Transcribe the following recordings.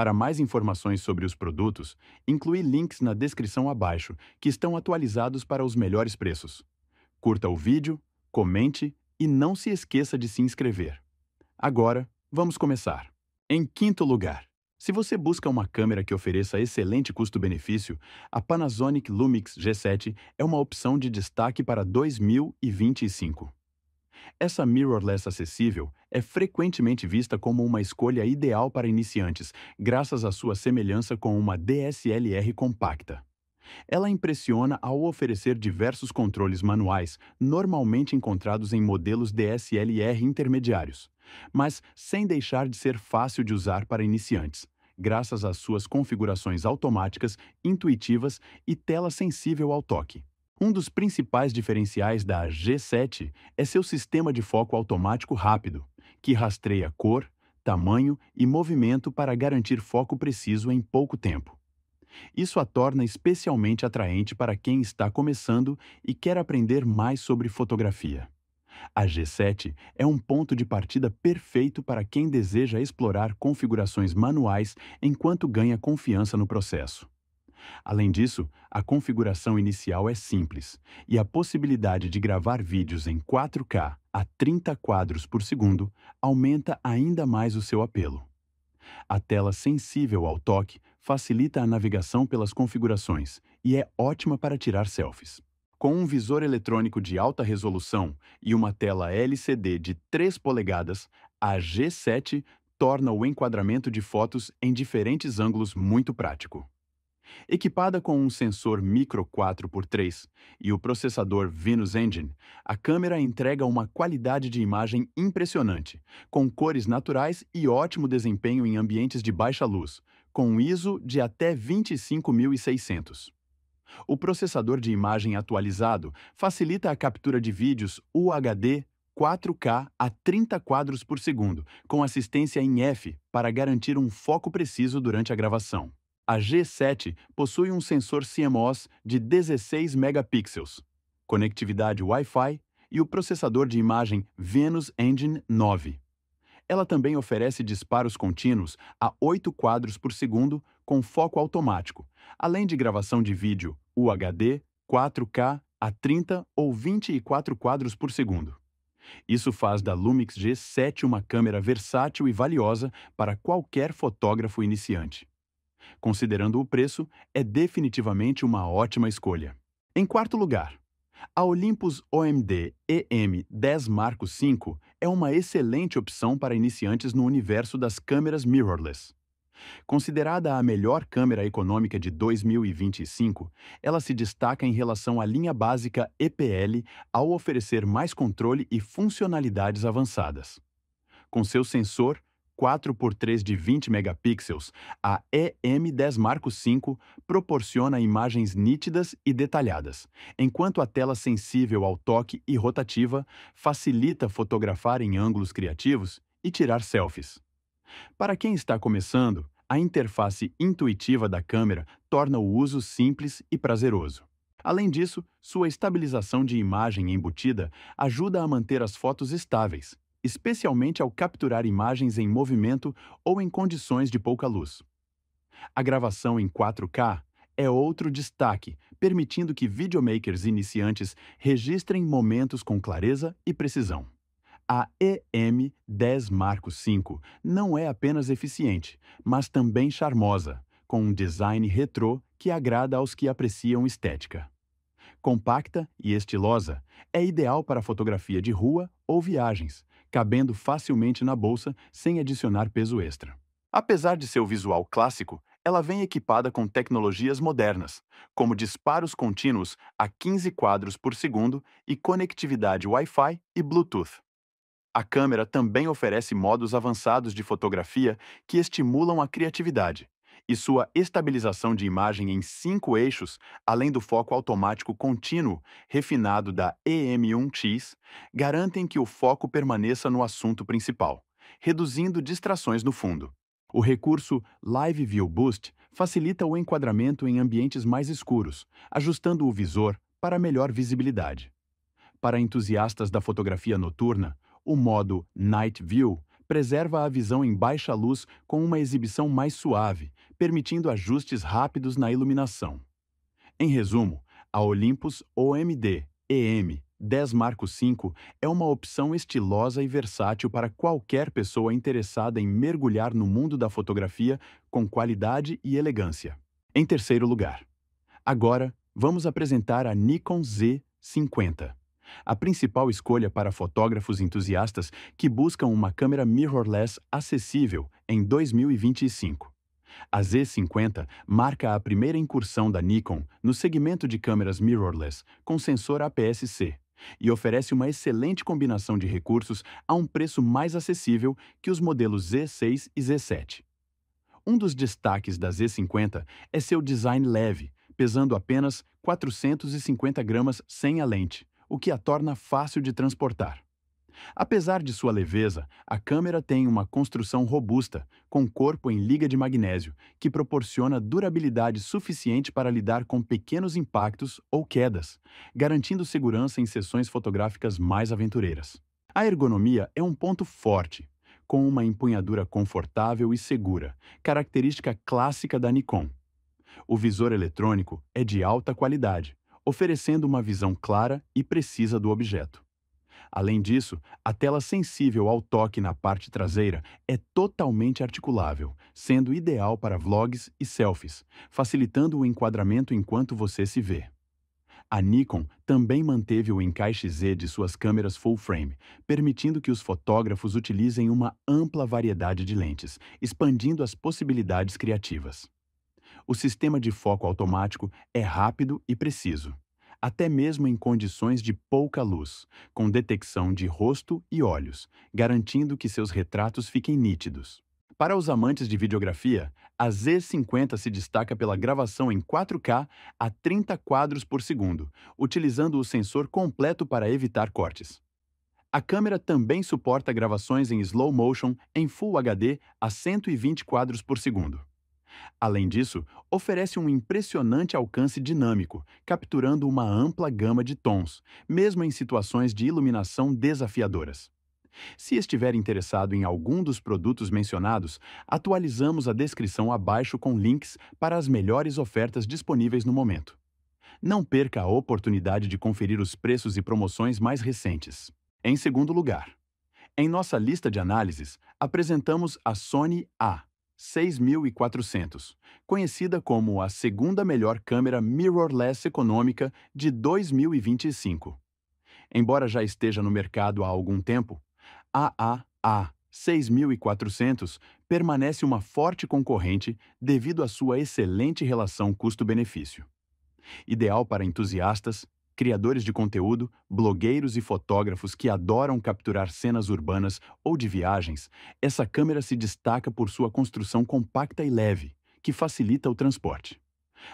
Para mais informações sobre os produtos, inclui links na descrição abaixo, que estão atualizados para os melhores preços. Curta o vídeo, comente e não se esqueça de se inscrever. Agora, vamos começar. Em quinto lugar, se você busca uma câmera que ofereça excelente custo-benefício, a Panasonic Lumix G7 é uma opção de destaque para 2025. Essa mirrorless acessível é frequentemente vista como uma escolha ideal para iniciantes, graças à sua semelhança com uma DSLR compacta. Ela impressiona ao oferecer diversos controles manuais, normalmente encontrados em modelos DSLR intermediários, mas sem deixar de ser fácil de usar para iniciantes, graças às suas configurações automáticas, intuitivas e tela sensível ao toque. Um dos principais diferenciais da G7 é seu sistema de foco automático rápido, que rastreia cor, tamanho e movimento para garantir foco preciso em pouco tempo. Isso a torna especialmente atraente para quem está começando e quer aprender mais sobre fotografia. A G7 é um ponto de partida perfeito para quem deseja explorar configurações manuais enquanto ganha confiança no processo. Além disso, a configuração inicial é simples e a possibilidade de gravar vídeos em 4K a 30 quadros por segundo aumenta ainda mais o seu apelo. A tela sensível ao toque facilita a navegação pelas configurações e é ótima para tirar selfies. Com um visor eletrônico de alta resolução e uma tela LCD de 3 polegadas, a G7 torna o enquadramento de fotos em diferentes ângulos muito prático. Equipada com um sensor micro 4x3 e o processador Venus Engine, a câmera entrega uma qualidade de imagem impressionante, com cores naturais e ótimo desempenho em ambientes de baixa luz, com ISO de até 25600. O processador de imagem atualizado facilita a captura de vídeos UHD 4K a 30 quadros por segundo, com assistência em F para garantir um foco preciso durante a gravação. A G7 possui um sensor CMOS de 16 megapixels, conectividade Wi-Fi e o processador de imagem Venus Engine 9. Ela também oferece disparos contínuos a 8 quadros por segundo com foco automático, além de gravação de vídeo UHD 4K a 30 ou 24 quadros por segundo. Isso faz da Lumix G7 uma câmera versátil e valiosa para qualquer fotógrafo iniciante considerando o preço, é definitivamente uma ótima escolha. Em quarto lugar, a Olympus OMD EM10 Mark V é uma excelente opção para iniciantes no universo das câmeras mirrorless. Considerada a melhor câmera econômica de 2025, ela se destaca em relação à linha básica EPL ao oferecer mais controle e funcionalidades avançadas. Com seu sensor, 4x3 de 20 megapixels, a EM10 Marco V proporciona imagens nítidas e detalhadas, enquanto a tela sensível ao toque e rotativa facilita fotografar em ângulos criativos e tirar selfies. Para quem está começando, a interface intuitiva da câmera torna o uso simples e prazeroso. Além disso, sua estabilização de imagem embutida ajuda a manter as fotos estáveis, especialmente ao capturar imagens em movimento ou em condições de pouca luz. A gravação em 4K é outro destaque, permitindo que videomakers iniciantes registrem momentos com clareza e precisão. A EM10 Mark V não é apenas eficiente, mas também charmosa, com um design retrô que agrada aos que apreciam estética. Compacta e estilosa, é ideal para fotografia de rua ou viagens, cabendo facilmente na bolsa sem adicionar peso extra. Apesar de seu visual clássico, ela vem equipada com tecnologias modernas, como disparos contínuos a 15 quadros por segundo e conectividade Wi-Fi e Bluetooth. A câmera também oferece modos avançados de fotografia que estimulam a criatividade, e sua estabilização de imagem em cinco eixos, além do foco automático contínuo refinado da EM1X, garantem que o foco permaneça no assunto principal, reduzindo distrações no fundo. O recurso Live View Boost facilita o enquadramento em ambientes mais escuros, ajustando o visor para melhor visibilidade. Para entusiastas da fotografia noturna, o modo Night View preserva a visão em baixa luz com uma exibição mais suave, permitindo ajustes rápidos na iluminação. Em resumo, a Olympus OMD EM 10 Marco V é uma opção estilosa e versátil para qualquer pessoa interessada em mergulhar no mundo da fotografia com qualidade e elegância. Em terceiro lugar, agora vamos apresentar a Nikon Z50, a principal escolha para fotógrafos entusiastas que buscam uma câmera mirrorless acessível em 2025. A Z50 marca a primeira incursão da Nikon no segmento de câmeras mirrorless com sensor APS-C e oferece uma excelente combinação de recursos a um preço mais acessível que os modelos Z6 e Z7. Um dos destaques da Z50 é seu design leve, pesando apenas 450 gramas sem a lente, o que a torna fácil de transportar. Apesar de sua leveza, a câmera tem uma construção robusta, com corpo em liga de magnésio, que proporciona durabilidade suficiente para lidar com pequenos impactos ou quedas, garantindo segurança em sessões fotográficas mais aventureiras. A ergonomia é um ponto forte, com uma empunhadura confortável e segura, característica clássica da Nikon. O visor eletrônico é de alta qualidade, oferecendo uma visão clara e precisa do objeto. Além disso, a tela sensível ao toque na parte traseira é totalmente articulável, sendo ideal para vlogs e selfies, facilitando o enquadramento enquanto você se vê. A Nikon também manteve o encaixe Z de suas câmeras full frame, permitindo que os fotógrafos utilizem uma ampla variedade de lentes, expandindo as possibilidades criativas. O sistema de foco automático é rápido e preciso até mesmo em condições de pouca luz, com detecção de rosto e olhos, garantindo que seus retratos fiquem nítidos. Para os amantes de videografia, a Z50 se destaca pela gravação em 4K a 30 quadros por segundo, utilizando o sensor completo para evitar cortes. A câmera também suporta gravações em slow motion em Full HD a 120 quadros por segundo. Além disso, oferece um impressionante alcance dinâmico, capturando uma ampla gama de tons, mesmo em situações de iluminação desafiadoras. Se estiver interessado em algum dos produtos mencionados, atualizamos a descrição abaixo com links para as melhores ofertas disponíveis no momento. Não perca a oportunidade de conferir os preços e promoções mais recentes. Em segundo lugar, em nossa lista de análises, apresentamos a Sony A 6400, conhecida como a segunda melhor câmera mirrorless econômica de 2025. Embora já esteja no mercado há algum tempo, a AA 6400 permanece uma forte concorrente devido à sua excelente relação custo-benefício. Ideal para entusiastas, criadores de conteúdo, blogueiros e fotógrafos que adoram capturar cenas urbanas ou de viagens, essa câmera se destaca por sua construção compacta e leve, que facilita o transporte.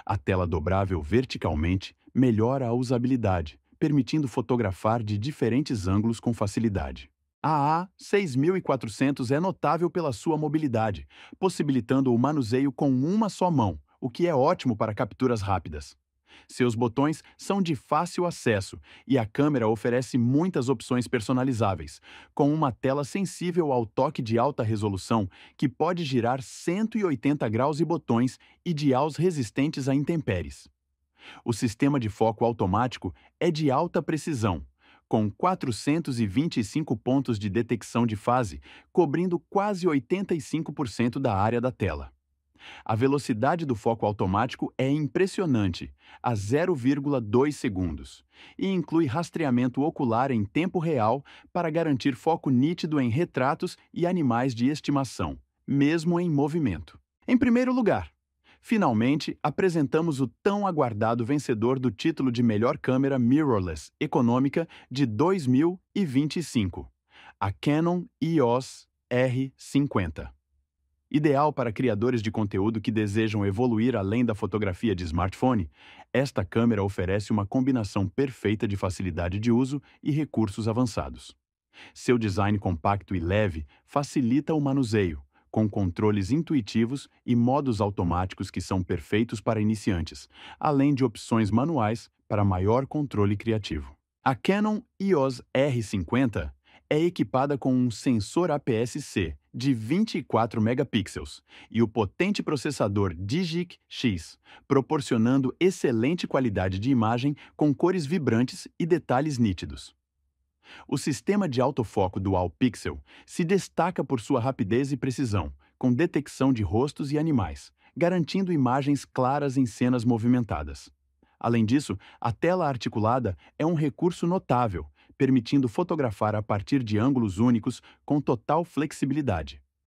A tela dobrável verticalmente melhora a usabilidade, permitindo fotografar de diferentes ângulos com facilidade. A A6400 é notável pela sua mobilidade, possibilitando o manuseio com uma só mão, o que é ótimo para capturas rápidas. Seus botões são de fácil acesso e a câmera oferece muitas opções personalizáveis, com uma tela sensível ao toque de alta resolução que pode girar 180 graus e botões ideais resistentes a intempéries. O sistema de foco automático é de alta precisão, com 425 pontos de detecção de fase, cobrindo quase 85% da área da tela. A velocidade do foco automático é impressionante, a 0,2 segundos, e inclui rastreamento ocular em tempo real para garantir foco nítido em retratos e animais de estimação, mesmo em movimento. Em primeiro lugar, finalmente apresentamos o tão aguardado vencedor do título de melhor câmera mirrorless econômica de 2025, a Canon EOS R50. Ideal para criadores de conteúdo que desejam evoluir além da fotografia de smartphone, esta câmera oferece uma combinação perfeita de facilidade de uso e recursos avançados. Seu design compacto e leve facilita o manuseio, com controles intuitivos e modos automáticos que são perfeitos para iniciantes, além de opções manuais para maior controle criativo. A Canon EOS R50 é equipada com um sensor APS-C de 24 megapixels e o potente processador Digic X, proporcionando excelente qualidade de imagem com cores vibrantes e detalhes nítidos. O sistema de autofoco Dual Pixel se destaca por sua rapidez e precisão, com detecção de rostos e animais, garantindo imagens claras em cenas movimentadas. Além disso, a tela articulada é um recurso notável, permitindo fotografar a partir de ângulos únicos com total flexibilidade.